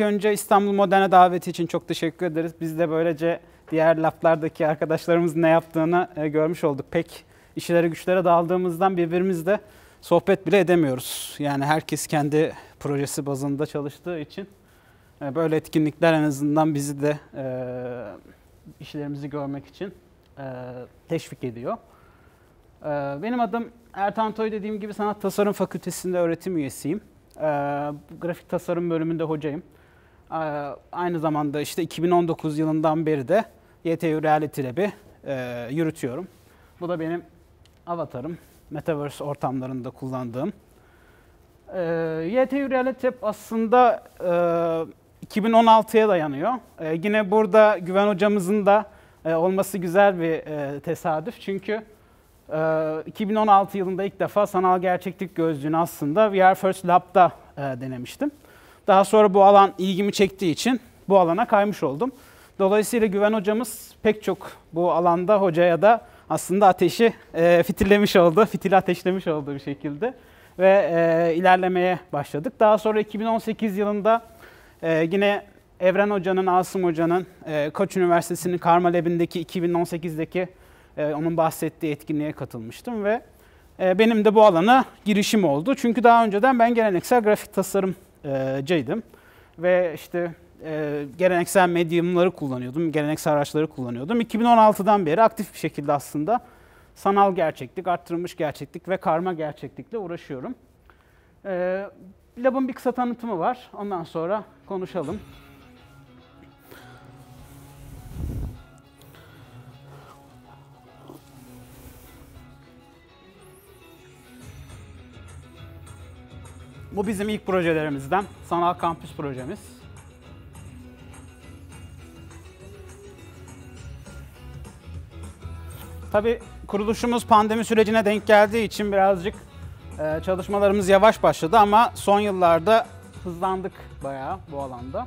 ilk önce İstanbul Modern'e daveti için çok teşekkür ederiz. Biz de böylece diğer laflardaki arkadaşlarımız ne yaptığını e, görmüş olduk. Pek işlere güçlere daldığımızdan birbirimizle sohbet bile edemiyoruz. Yani herkes kendi projesi bazında çalıştığı için e, böyle etkinlikler en azından bizi de e, işlerimizi görmek için teşvik ediyor. Benim adım Ertan Toy dediğim gibi Sanat Tasarım Fakültesi'nde öğretim üyesiyim. Grafik tasarım bölümünde hocayım. Ee, aynı zamanda işte 2019 yılından beri de YTU Reality Lab'i e, yürütüyorum. Bu da benim avatarım. Metaverse ortamlarında kullandığım. Ee, YTU Reality Lab aslında 2016'ya e, dayanıyor. Ee, yine burada Güven hocamızın da e, olması güzel bir tesadüf. Çünkü 2016 yılında ilk defa sanal gerçeklik gözlüğünü aslında VR First Lab'da denemiştim. Daha sonra bu alan ilgimi çektiği için bu alana kaymış oldum. Dolayısıyla Güven hocamız pek çok bu alanda hocaya da aslında ateşi e, fitillemiş oldu, fitili ateşlemiş oldu bir şekilde ve e, ilerlemeye başladık. Daha sonra 2018 yılında e, yine Evren Hoca'nın, Asım Hoca'nın e, Koç Üniversitesi'nin Karma Lab'indeki 2018'deki e, onun bahsettiği etkinliğe katılmıştım ve e, benim de bu alana girişim oldu. Çünkü daha önceden ben geleneksel grafik tasarım e, cıydım. Ve işte e, geleneksel medyumları kullanıyordum, geleneksel araçları kullanıyordum. 2016'dan beri aktif bir şekilde aslında sanal gerçeklik, arttırılmış gerçeklik ve karma gerçeklikle uğraşıyorum. E, lab'ın bir kısa tanıtımı var. Ondan sonra konuşalım. Bu bizim ilk projelerimizden. Sanal Kampüs projemiz. Tabii kuruluşumuz pandemi sürecine denk geldiği için birazcık e, çalışmalarımız yavaş başladı ama son yıllarda hızlandık bayağı bu alanda.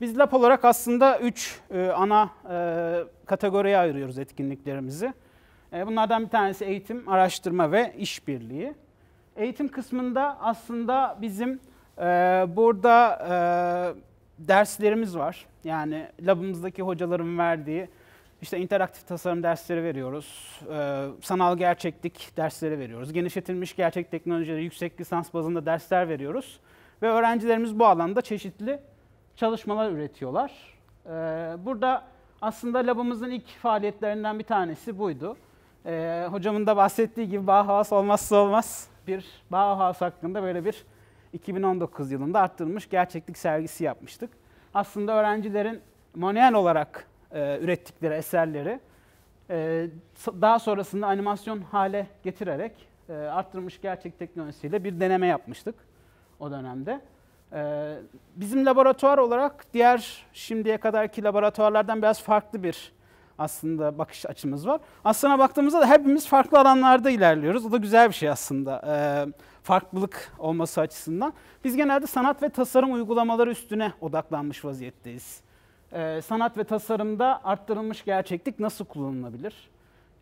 Biz lab olarak aslında 3 e, ana e, kategoriye ayırıyoruz etkinliklerimizi. E, bunlardan bir tanesi eğitim, araştırma ve işbirliği. Eğitim kısmında aslında bizim e, burada derslerimiz var. Yani labımızdaki hocaların verdiği işte interaktif tasarım dersleri veriyoruz, sanal gerçeklik dersleri veriyoruz, genişletilmiş gerçek teknolojileri yüksek lisans bazında dersler veriyoruz ve öğrencilerimiz bu alanda çeşitli çalışmalar üretiyorlar. Ee, burada aslında labımızın ilk faaliyetlerinden bir tanesi buydu. Ee, hocamın da bahsettiği gibi Bauhaus olmazsa olmaz bir Bauhaus hakkında böyle bir 2019 yılında arttırılmış gerçeklik sergisi yapmıştık. Aslında öğrencilerin manuel olarak e, ürettikleri eserleri e, daha sonrasında animasyon hale getirerek e, arttırılmış gerçek teknolojisiyle bir deneme yapmıştık o dönemde. Ee, bizim laboratuvar olarak diğer şimdiye kadarki laboratuvarlardan biraz farklı bir aslında bakış açımız var. Aslına baktığımızda da hepimiz farklı alanlarda ilerliyoruz. O da güzel bir şey aslında. Ee, farklılık olması açısından. Biz genelde sanat ve tasarım uygulamaları üstüne odaklanmış vaziyetteyiz. Ee, sanat ve tasarımda arttırılmış gerçeklik nasıl kullanılabilir?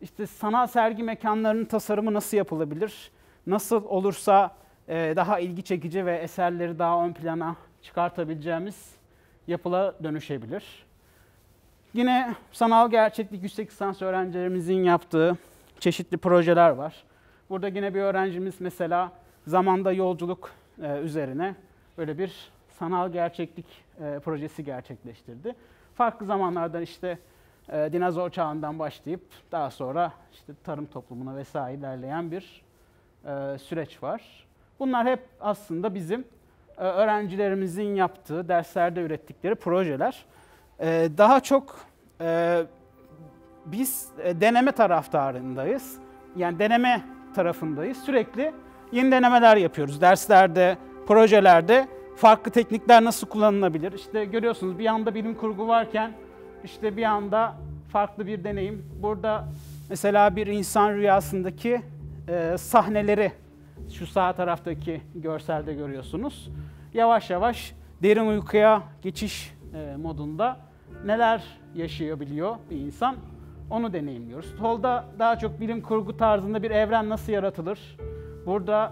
İşte sanat sergi mekanlarının tasarımı nasıl yapılabilir? Nasıl olursa e, daha ilgi çekici ve eserleri daha ön plana çıkartabileceğimiz yapıla dönüşebilir. Yine sanal gerçeklik yüksek lisans öğrencilerimizin yaptığı çeşitli projeler var. Burada yine bir öğrencimiz mesela zamanda yolculuk e, üzerine böyle bir sanal gerçeklik e, projesi gerçekleştirdi. Farklı zamanlardan işte dinozor çağından başlayıp daha sonra işte tarım toplumuna vesaire ilerleyen bir süreç var. Bunlar hep aslında bizim e, öğrencilerimizin yaptığı, derslerde ürettikleri projeler. E, daha çok e, biz deneme taraftarındayız. Yani deneme tarafındayız. Sürekli yeni denemeler yapıyoruz. Derslerde, projelerde farklı teknikler nasıl kullanılabilir? İşte görüyorsunuz bir yanda bilim kurgu varken işte bir yanda farklı bir deneyim. Burada mesela bir insan rüyasındaki sahneleri şu sağ taraftaki görselde görüyorsunuz. Yavaş yavaş derin uykuya geçiş e, modunda neler yaşayabiliyor bir insan onu deneyimliyoruz. Tolda daha çok bilim kurgu tarzında bir evren nasıl yaratılır? Burada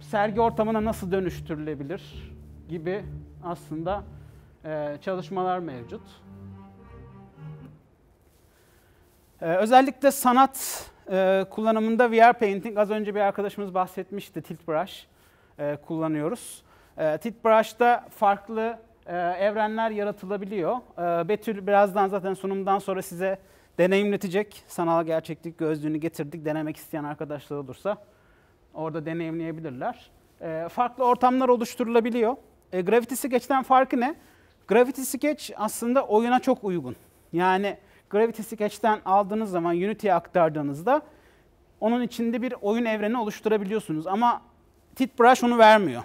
sergi ortamına nasıl dönüştürülebilir gibi aslında e, çalışmalar mevcut. E, özellikle sanat e, kullanımında VR Painting az önce bir arkadaşımız bahsetmişti Tilt Brush e, kullanıyoruz. E, Tilt Brush'ta farklı e, evrenler yaratılabiliyor. E, Betül birazdan zaten sunumdan sonra size deneyimletecek. Sanal gerçeklik gözlüğünü getirdik. Denemek isteyen arkadaşlar olursa orada deneyimleyebilirler. E, farklı ortamlar oluşturulabiliyor. E, Gravity Sketch'ten farkı ne? Gravity Sketch aslında oyuna çok uygun. Yani Gravity Sketch'ten aldığınız zaman Unity'ye aktardığınızda onun içinde bir oyun evreni oluşturabiliyorsunuz. Ama Titbrush onu vermiyor.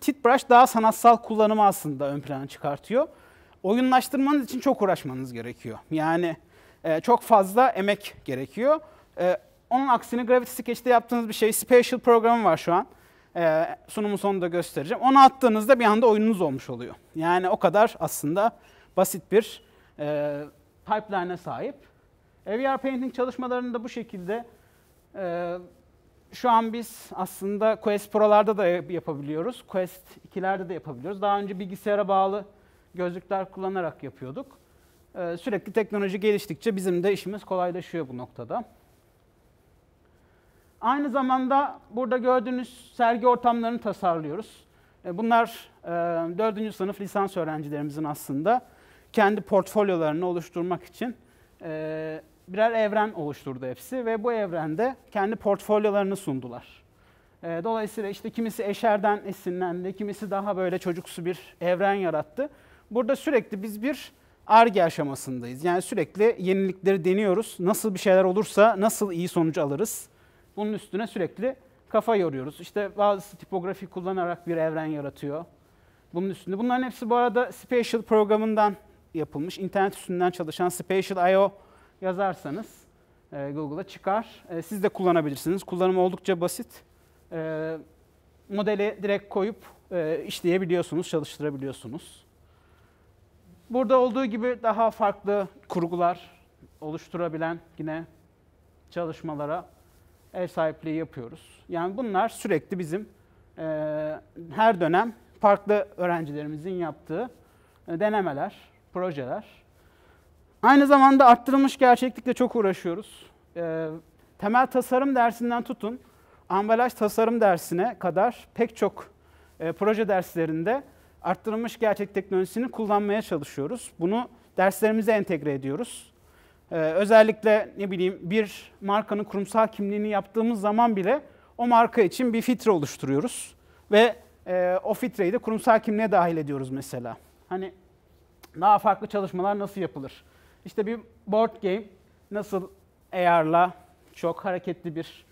Titbrush daha sanatsal kullanımı aslında ön plana çıkartıyor. Oyunlaştırmanız için çok uğraşmanız gerekiyor. Yani e, çok fazla emek gerekiyor. E, onun aksine Gravity Sketch'te yaptığınız bir şey, Spatial programı var şu an. E, sunumun sonunda göstereceğim. Onu attığınızda bir anda oyununuz olmuş oluyor. Yani o kadar aslında basit bir e, pipeline'e sahip. AVR e, painting da bu şekilde e, şu an biz aslında Quest Pro'larda da yapabiliyoruz. Quest 2'lerde de yapabiliyoruz. Daha önce bilgisayara bağlı gözlükler kullanarak yapıyorduk. E, sürekli teknoloji geliştikçe bizim de işimiz kolaylaşıyor bu noktada. Aynı zamanda burada gördüğünüz sergi ortamlarını tasarlıyoruz. E, bunlar 4. E, sınıf lisans öğrencilerimizin aslında kendi portfolyolarını oluşturmak için e, birer evren oluşturdu hepsi ve bu evrende kendi portfolyolarını sundular. E, dolayısıyla işte kimisi Eşer'den esinlendi, kimisi daha böyle çocuksu bir evren yarattı. Burada sürekli biz bir ARGE aşamasındayız. Yani sürekli yenilikleri deniyoruz. Nasıl bir şeyler olursa nasıl iyi sonucu alırız? Bunun üstüne sürekli kafa yoruyoruz. İşte bazısı tipografi kullanarak bir evren yaratıyor. Bunun üstünde. Bunların hepsi bu arada special programından yapılmış internet üstünden çalışan Spatial.io yazarsanız e, Google'a çıkar. E, siz de kullanabilirsiniz. Kullanımı oldukça basit. E, modeli direkt koyup e, işleyebiliyorsunuz, çalıştırabiliyorsunuz. Burada olduğu gibi daha farklı kurgular oluşturabilen yine çalışmalara ev sahipliği yapıyoruz. Yani bunlar sürekli bizim e, her dönem farklı öğrencilerimizin yaptığı e, denemeler projeler. Aynı zamanda arttırılmış gerçeklikle çok uğraşıyoruz. E, temel tasarım dersinden tutun, ambalaj tasarım dersine kadar pek çok e, proje derslerinde arttırılmış gerçek teknolojisini kullanmaya çalışıyoruz. Bunu derslerimize entegre ediyoruz. Ee, özellikle ne bileyim bir markanın kurumsal kimliğini yaptığımız zaman bile o marka için bir filtre oluşturuyoruz. Ve e, o filtreyi de kurumsal kimliğe dahil ediyoruz mesela. Hani daha farklı çalışmalar nasıl yapılır? İşte bir board game nasıl AR'la çok hareketli bir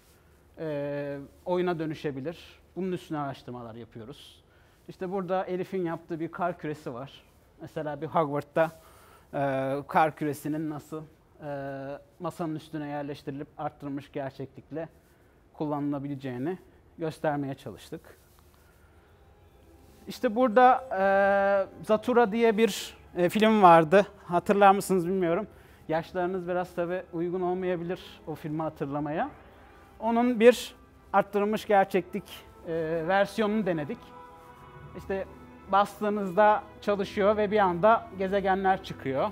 e, oyuna dönüşebilir? Bunun üstüne araştırmalar yapıyoruz. İşte burada Elif'in yaptığı bir kar küresi var. Mesela bir Hogwarts'ta e, kar küresinin nasıl e, masanın üstüne yerleştirilip arttırılmış gerçeklikle kullanılabileceğini göstermeye çalıştık. İşte burada e, Zatura diye bir e, film vardı. Hatırlar mısınız bilmiyorum. Yaşlarınız biraz tabi uygun olmayabilir o filmi hatırlamaya. Onun bir arttırılmış gerçeklik e, versiyonunu denedik. İşte bastığınızda çalışıyor ve bir anda gezegenler çıkıyor.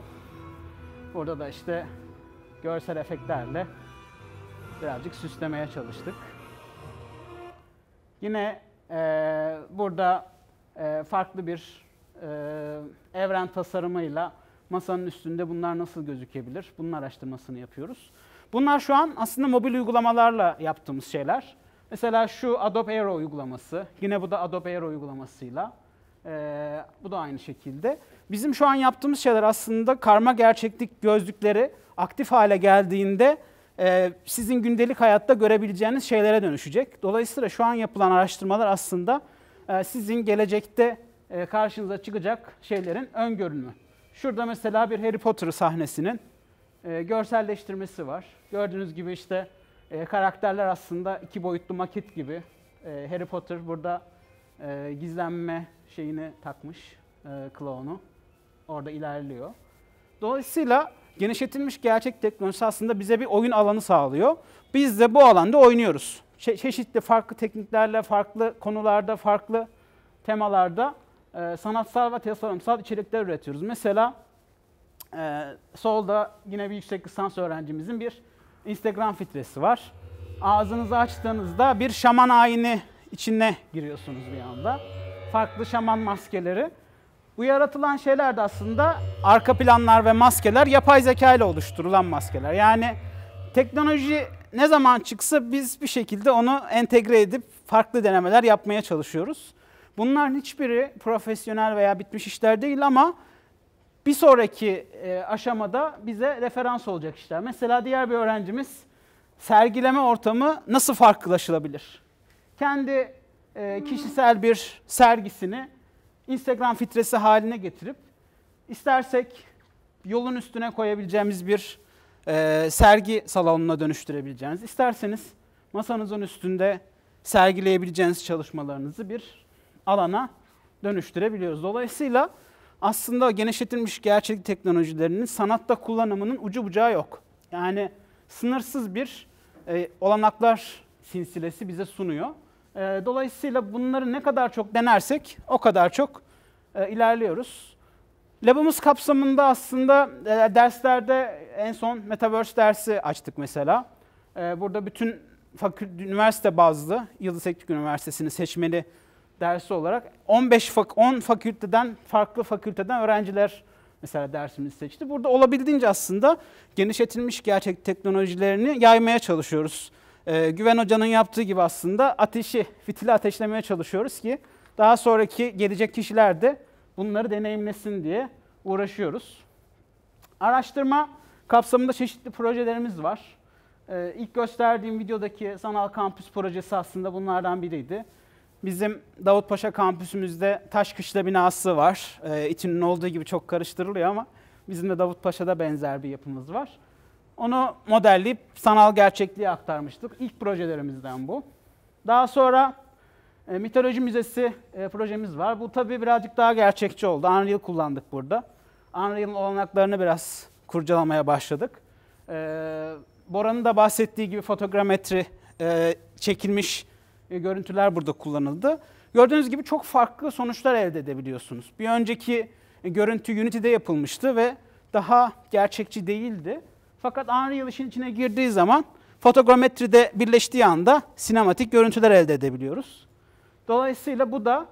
Burada da işte görsel efektlerle birazcık süslemeye çalıştık. Yine e, burada e, farklı bir e, evren tasarımıyla masanın üstünde bunlar nasıl gözükebilir? Bunun araştırmasını yapıyoruz. Bunlar şu an aslında mobil uygulamalarla yaptığımız şeyler. Mesela şu Adobe Aero uygulaması. Yine bu da Adobe Aero uygulamasıyla. Ee, bu da aynı şekilde. Bizim şu an yaptığımız şeyler aslında karma gerçeklik gözlükleri aktif hale geldiğinde e, sizin gündelik hayatta görebileceğiniz şeylere dönüşecek. Dolayısıyla şu an yapılan araştırmalar aslında e, sizin gelecekte e, karşınıza çıkacak şeylerin öngörünümü. Şurada mesela bir Harry Potter sahnesinin e, görselleştirmesi var. Gördüğünüz gibi işte e, karakterler aslında iki boyutlu maket gibi. Harry Potter burada gizlenme şeyini takmış, kloğunu. Orada ilerliyor. Dolayısıyla genişletilmiş gerçek teknolojisi aslında bize bir oyun alanı sağlıyor. Biz de bu alanda oynuyoruz. çeşitli farklı tekniklerle, farklı konularda, farklı temalarda ee, sanatsal ve tasarımsal içerikler üretiyoruz. Mesela e, solda yine bir yüksek lisans öğrencimizin bir Instagram filtresi var. Ağzınızı açtığınızda bir şaman ayini içine giriyorsunuz bir anda. Farklı şaman maskeleri. Bu yaratılan şeyler de aslında arka planlar ve maskeler yapay zeka ile oluşturulan maskeler. Yani teknoloji ne zaman çıksa biz bir şekilde onu entegre edip farklı denemeler yapmaya çalışıyoruz. Bunların hiçbiri profesyonel veya bitmiş işler değil ama bir sonraki e, aşamada bize referans olacak işler. Mesela diğer bir öğrencimiz sergileme ortamı nasıl farklılaşılabilir? Kendi e, kişisel bir sergisini Instagram fitresi haline getirip istersek yolun üstüne koyabileceğimiz bir e, sergi salonuna dönüştürebileceğiniz, isterseniz masanızın üstünde sergileyebileceğiniz çalışmalarınızı bir alana dönüştürebiliyoruz. Dolayısıyla aslında genişletilmiş gerçeklik teknolojilerinin sanatta kullanımının ucu bucağı yok. Yani sınırsız bir e, olanaklar silsilesi bize sunuyor. E, dolayısıyla bunları ne kadar çok denersek o kadar çok e, ilerliyoruz. Labımız kapsamında aslında e, derslerde en son Metaverse dersi açtık mesela. E, burada bütün fakülte, üniversite bazlı Yıldız Teknik Üniversitesi'nin seçmeli dersi olarak 15 fak 10 fakülteden farklı fakülteden öğrenciler mesela dersimizi seçti. Burada olabildiğince aslında genişletilmiş gerçek teknolojilerini yaymaya çalışıyoruz. Ee, Güven Hoca'nın yaptığı gibi aslında ateşi, fitili ateşlemeye çalışıyoruz ki daha sonraki gelecek kişiler de bunları deneyimlesin diye uğraşıyoruz. Araştırma kapsamında çeşitli projelerimiz var. Ee, ilk gösterdiğim videodaki sanal kampüs projesi aslında bunlardan biriydi. Bizim Davutpaşa kampüsümüzde taş kışla binası var. E, ee, içinin olduğu gibi çok karıştırılıyor ama bizim de Davutpaşa'da benzer bir yapımız var. Onu modelleyip sanal gerçekliğe aktarmıştık. İlk projelerimizden bu. Daha sonra e, Mitoloji Müzesi e, projemiz var. Bu tabii birazcık daha gerçekçi oldu. Unreal kullandık burada. Unreal'ın olanaklarını biraz kurcalamaya başladık. E, Bora'nın da bahsettiği gibi fotogrametri e, çekilmiş e, görüntüler burada kullanıldı. Gördüğünüz gibi çok farklı sonuçlar elde edebiliyorsunuz. Bir önceki e, görüntü Unity'de yapılmıştı ve daha gerçekçi değildi. Fakat Unreal işin içine girdiği zaman fotogrametride birleştiği anda sinematik görüntüler elde edebiliyoruz. Dolayısıyla bu da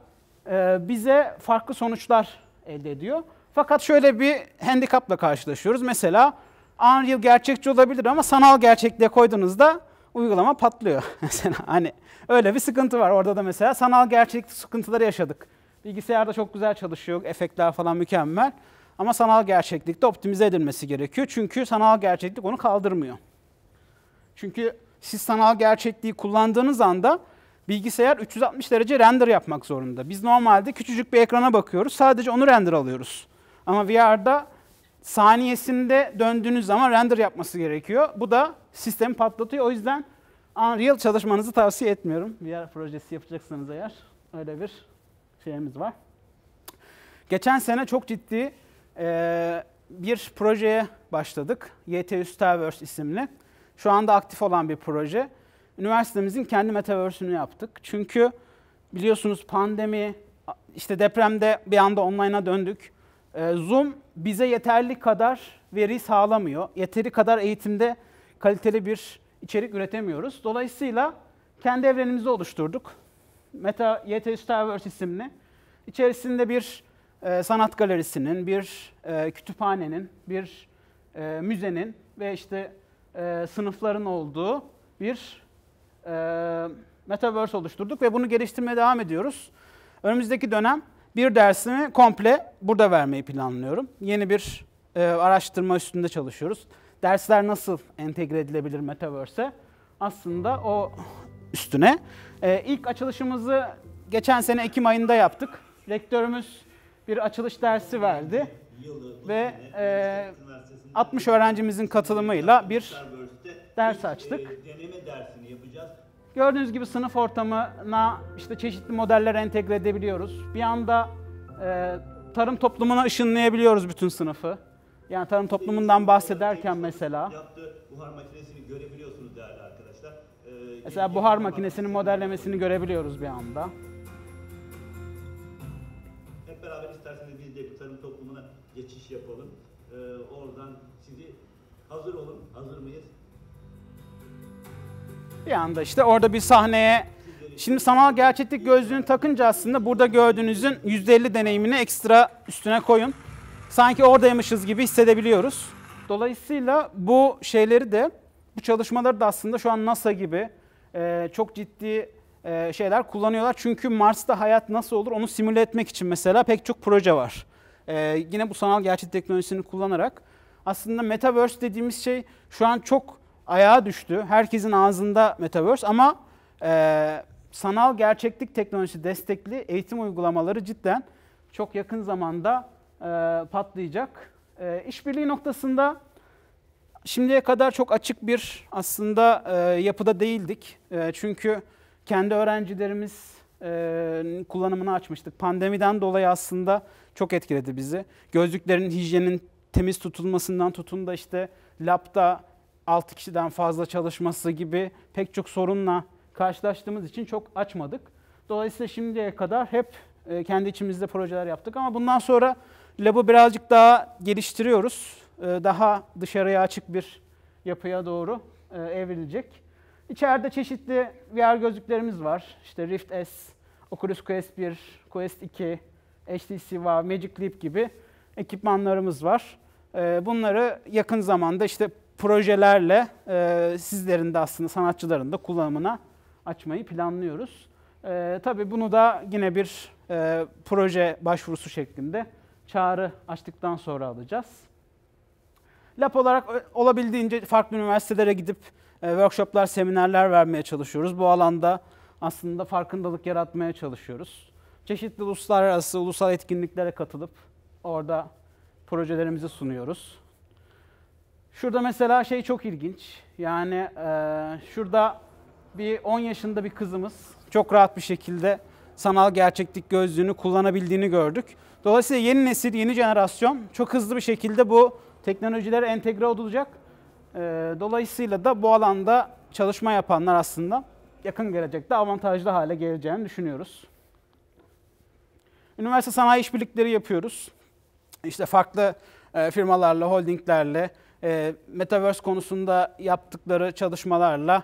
e, bize farklı sonuçlar elde ediyor. Fakat şöyle bir handikapla karşılaşıyoruz. Mesela Unreal gerçekçi olabilir ama sanal gerçekliğe koyduğunuzda uygulama patlıyor. mesela hani öyle bir sıkıntı var orada da mesela sanal gerçeklik sıkıntıları yaşadık. Bilgisayarda çok güzel çalışıyor, efektler falan mükemmel. Ama sanal gerçeklikte optimize edilmesi gerekiyor. Çünkü sanal gerçeklik onu kaldırmıyor. Çünkü siz sanal gerçekliği kullandığınız anda bilgisayar 360 derece render yapmak zorunda. Biz normalde küçücük bir ekrana bakıyoruz. Sadece onu render alıyoruz. Ama VR'da saniyesinde döndüğünüz zaman render yapması gerekiyor. Bu da sistemi patlatıyor. O yüzden Unreal çalışmanızı tavsiye etmiyorum. VR projesi yapacaksanız eğer öyle bir şeyimiz var. Geçen sene çok ciddi e, bir projeye başladık. YTÜ Metaverse isimli. Şu anda aktif olan bir proje. Üniversitemizin kendi metaverse'ünü yaptık. Çünkü biliyorsunuz pandemi, işte depremde bir anda online'a döndük. Ee, Zoom bize yeterli kadar veri sağlamıyor. Yeteri kadar eğitimde kaliteli bir içerik üretemiyoruz. Dolayısıyla kendi evrenimizi oluşturduk. Meta YT Staverse isimli. İçerisinde bir e, sanat galerisinin, bir e, kütüphanenin, bir e, müzenin ve işte e, sınıfların olduğu bir e, metaverse oluşturduk ve bunu geliştirmeye devam ediyoruz. Önümüzdeki dönem bir dersimi komple burada vermeyi planlıyorum. Yeni bir e, araştırma üstünde çalışıyoruz. Dersler nasıl entegre edilebilir Metaverse'e? Aslında o üstüne. E, ilk açılışımızı geçen sene Ekim ayında yaptık. Rektörümüz bir açılış dersi verdi ve e, 60 öğrencimizin katılımıyla bir ders açtık. E, deneme dersini yapacağız. Gördüğünüz gibi sınıf ortamına işte çeşitli modeller entegre edebiliyoruz. Bir anda e, tarım toplumuna ışınlayabiliyoruz bütün sınıfı. Yani tarım toplumundan bahsederken mesela. buhar makinesini görebiliyorsunuz değerli arkadaşlar. E, mesela buhar makinesinin modellemesini görebiliyoruz bir anda. Hep beraber isterseniz biz de tarım toplumuna geçiş yapalım. E, oradan sizi hazır olun, hazır mıyız? Bir anda işte orada bir sahneye Şimdi sanal gerçeklik gözlüğünü takınca aslında burada gördüğünüzün %50 deneyimini ekstra üstüne koyun. Sanki oradaymışız gibi hissedebiliyoruz. Dolayısıyla bu şeyleri de, bu çalışmaları da aslında şu an NASA gibi e, çok ciddi e, şeyler kullanıyorlar. Çünkü Mars'ta hayat nasıl olur onu simüle etmek için mesela pek çok proje var. E, yine bu sanal gerçeklik teknolojisini kullanarak. Aslında Metaverse dediğimiz şey şu an çok ayağa düştü. Herkesin ağzında Metaverse ama e, sanal gerçeklik teknolojisi destekli eğitim uygulamaları cidden çok yakın zamanda e, patlayacak. E, işbirliği noktasında şimdiye kadar çok açık bir aslında e, yapıda değildik. E, çünkü kendi öğrencilerimiz e, kullanımını açmıştık. Pandemiden dolayı aslında çok etkiledi bizi. Gözlüklerin hijyenin temiz tutulmasından tutun da işte lapta 6 kişiden fazla çalışması gibi pek çok sorunla karşılaştığımız için çok açmadık. Dolayısıyla şimdiye kadar hep e, kendi içimizde projeler yaptık ama bundan sonra labı birazcık daha geliştiriyoruz. E, daha dışarıya açık bir yapıya doğru e, evrilecek. İçeride çeşitli VR gözlüklerimiz var. İşte Rift S, Oculus Quest 1, Quest 2, HTC Vive, Magic Leap gibi ekipmanlarımız var. Bunları yakın zamanda işte projelerle e, sizlerin de aslında sanatçıların da kullanımına açmayı planlıyoruz. E, tabii bunu da yine bir e, proje başvurusu şeklinde çağrı açtıktan sonra alacağız. Lab olarak e, olabildiğince farklı üniversitelere gidip e, workshoplar, seminerler vermeye çalışıyoruz. Bu alanda aslında farkındalık yaratmaya çalışıyoruz. Çeşitli uluslararası, ulusal etkinliklere katılıp orada projelerimizi sunuyoruz. Şurada mesela şey çok ilginç. Yani e, şurada bir 10 yaşında bir kızımız çok rahat bir şekilde sanal gerçeklik gözlüğünü kullanabildiğini gördük. Dolayısıyla yeni nesil, yeni jenerasyon çok hızlı bir şekilde bu teknolojilere entegre olacak. E, dolayısıyla da bu alanda çalışma yapanlar aslında yakın gelecekte avantajlı hale geleceğini düşünüyoruz. Üniversite sanayi işbirlikleri yapıyoruz. İşte farklı e, firmalarla, holdinglerle, e, Metaverse konusunda yaptıkları çalışmalarla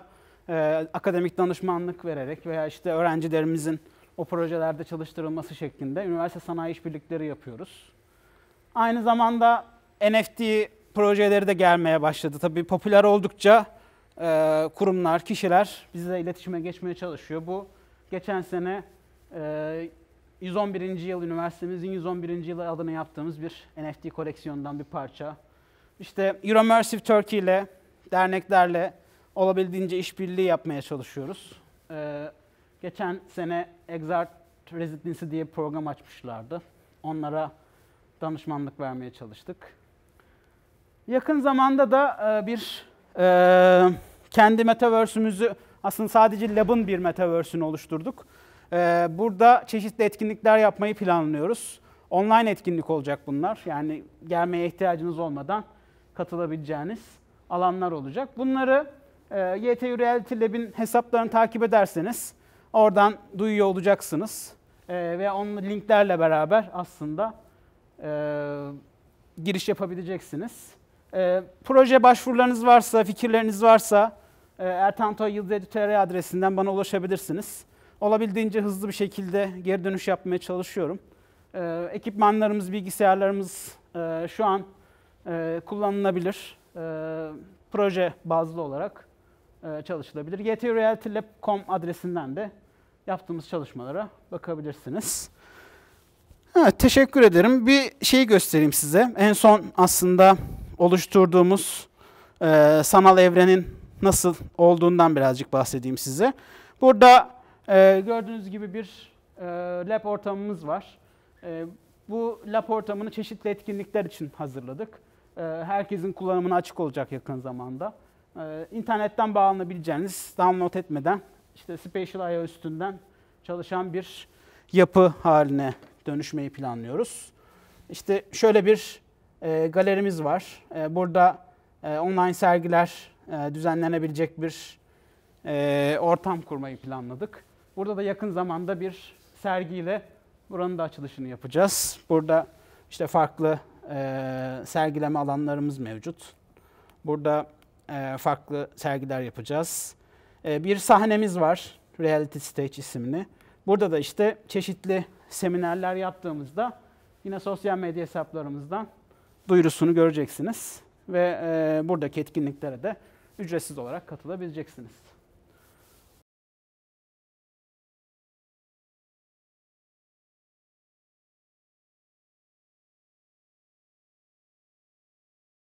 e, akademik danışmanlık vererek veya işte öğrencilerimizin o projelerde çalıştırılması şeklinde üniversite sanayi işbirlikleri yapıyoruz. Aynı zamanda NFT projeleri de gelmeye başladı. Tabii popüler oldukça e, kurumlar, kişiler bizle iletişime geçmeye çalışıyor. Bu geçen sene e, 111. yıl üniversitemizin 111. yılı adını yaptığımız bir NFT koleksiyondan bir parça. İşte Euromersive Turkey ile derneklerle olabildiğince işbirliği yapmaya çalışıyoruz. Ee, geçen sene Exart Residency diye bir program açmışlardı. Onlara danışmanlık vermeye çalıştık. Yakın zamanda da e, bir e, kendi metaverse'ümüzü aslında sadece lab'ın bir metaverse'ünü oluşturduk. E, burada çeşitli etkinlikler yapmayı planlıyoruz. Online etkinlik olacak bunlar. Yani gelmeye ihtiyacınız olmadan katılabileceğiniz alanlar olacak. Bunları e, YTU Reality Lab'in hesaplarını takip ederseniz oradan duyuyor olacaksınız. E, ve onun linklerle beraber aslında e, giriş yapabileceksiniz. E, proje başvurularınız varsa, fikirleriniz varsa e, ertantoyıldız.tr adresinden bana ulaşabilirsiniz. Olabildiğince hızlı bir şekilde geri dönüş yapmaya çalışıyorum. E, ekipmanlarımız, bilgisayarlarımız e, şu an e, kullanılabilir. E, proje bazlı olarak e, çalışılabilir. ytreality.lab.com adresinden de yaptığımız çalışmalara bakabilirsiniz. Evet, teşekkür ederim. Bir şey göstereyim size. En son aslında oluşturduğumuz e, sanal evrenin nasıl olduğundan birazcık bahsedeyim size. Burada e, gördüğünüz gibi bir e, lab ortamımız var. E, bu lab ortamını çeşitli etkinlikler için hazırladık. Ee, herkesin kullanımına açık olacak yakın zamanda. Ee, internetten bağlanabileceğiniz, download etmeden işte Spatial IO üstünden çalışan bir yapı haline dönüşmeyi planlıyoruz. İşte şöyle bir e, galerimiz var. E, burada e, online sergiler düzenlenebilecek bir ortam kurmayı planladık. Burada da yakın zamanda bir sergiyle buranın da açılışını yapacağız. Burada işte farklı e, sergileme alanlarımız mevcut. Burada e, farklı sergiler yapacağız. E, bir sahnemiz var, Reality Stage isimli. Burada da işte çeşitli seminerler yaptığımızda yine sosyal medya hesaplarımızdan duyurusunu göreceksiniz. Ve e, buradaki etkinliklere de ücretsiz olarak katılabileceksiniz.